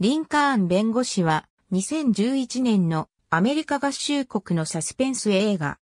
リンカーン弁護士は2011年のアメリカ合衆国のサスペンス映画。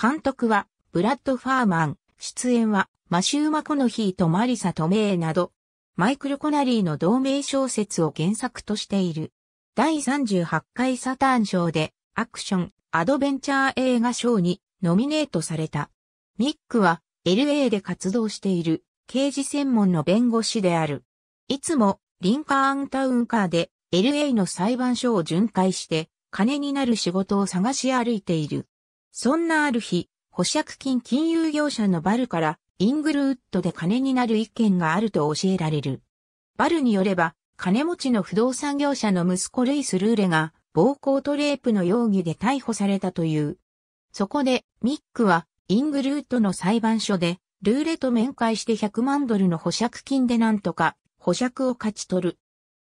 監督はブラッド・ファーマン、出演はマシュー・マコノヒーとマリサ・トメーなど、マイクル・コナリーの同名小説を原作としている。第38回サターン賞でアクション、アドベンチャー映画賞にノミネートされた。ミックは LA で活動している刑事専門の弁護士である。いつもリンカーンタウンカーで LA の裁判所を巡回して金になる仕事を探し歩いている。そんなある日、保釈金金融業者のバルからイングルウッドで金になる一件があると教えられる。バルによれば、金持ちの不動産業者の息子ルイス・ルーレが暴行とレイプの容疑で逮捕されたという。そこで、ミックはイングルウッドの裁判所でルーレと面会して100万ドルの保釈金でなんとか保釈を勝ち取る。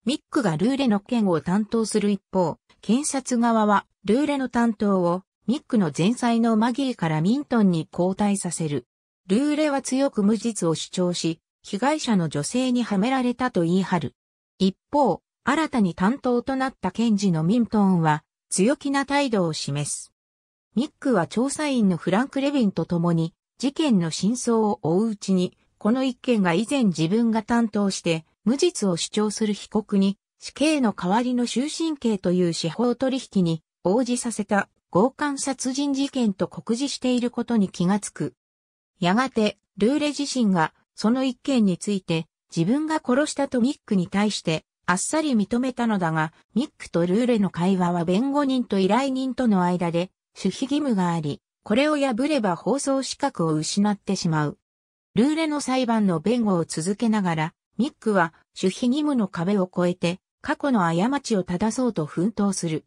ミックがルーレの件を担当する一方、検察側はルーレの担当をミックの前妻のマギーからミントンに交代させる。ルーレは強く無実を主張し、被害者の女性にはめられたと言い張る。一方、新たに担当となった検事のミントンは強気な態度を示す。ミックは調査員のフランク・レビンと共に事件の真相を追ううちにこの一件が以前自分が担当して無実を主張する被告に死刑の代わりの終身刑という司法取引に応じさせた強姦殺人事件と告示していることに気がつく。やがて、ルーレ自身がその一件について自分が殺したとミックに対してあっさり認めたのだが、ミックとルーレの会話は弁護人と依頼人との間で守秘義務があり、これを破れば放送資格を失ってしまう。ルーレの裁判の弁護を続けながら、ミックは守秘義務の壁を越えて過去の過ちを正そうと奮闘する。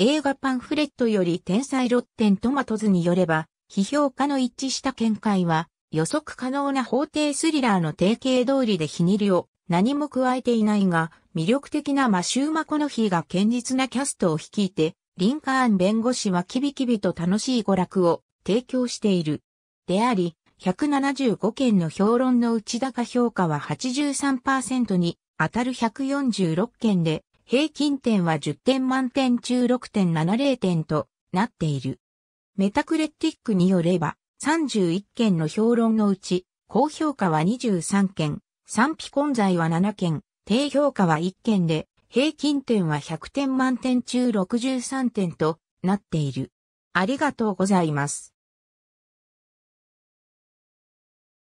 映画パンフレットより天才ロッテントマトズによれば、批評家の一致した見解は、予測可能な法廷スリラーの定型通りでひねりを何も加えていないが、魅力的なマシューマコノヒーが堅実なキャストを率いて、リンカーン弁護士はキビキビと楽しい娯楽を提供している。であり、175件の評論の内高評価は83%に当たる146件で、平均点は10点満点中6.70点となっている。メタクレティックによれば、31件の評論のうち、高評価は23件、賛否混在は7件、低評価は1件で、平均点は100点満点中63点となっている。ありがとうございます。